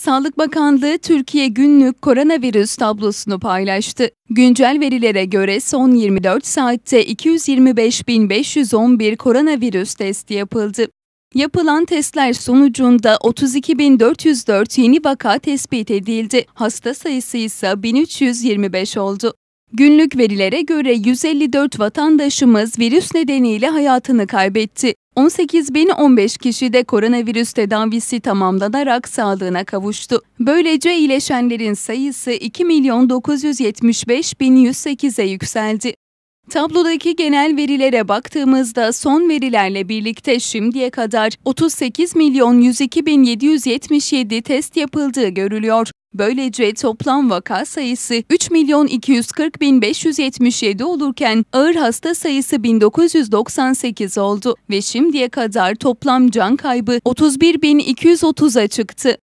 Sağlık Bakanlığı Türkiye günlük koronavirüs tablosunu paylaştı. Güncel verilere göre son 24 saatte 225.511 koronavirüs testi yapıldı. Yapılan testler sonucunda 32.404 yeni vaka tespit edildi. Hasta sayısı ise 1325 oldu. Günlük verilere göre 154 vatandaşımız virüs nedeniyle hayatını kaybetti. 18.015 kişi de koronavirüs tedavisi tamamlanarak sağlığına kavuştu. Böylece iyileşenlerin sayısı 2.975.108'e yükseldi. Tablodaki genel verilere baktığımızda son verilerle birlikte şimdiye kadar 38 milyon 102 bin 777 test yapıldığı görülüyor. Böylece toplam vaka sayısı 3 milyon 240 bin 577 olurken ağır hasta sayısı 1998 oldu ve şimdiye kadar toplam can kaybı 31 bin 230'a çıktı.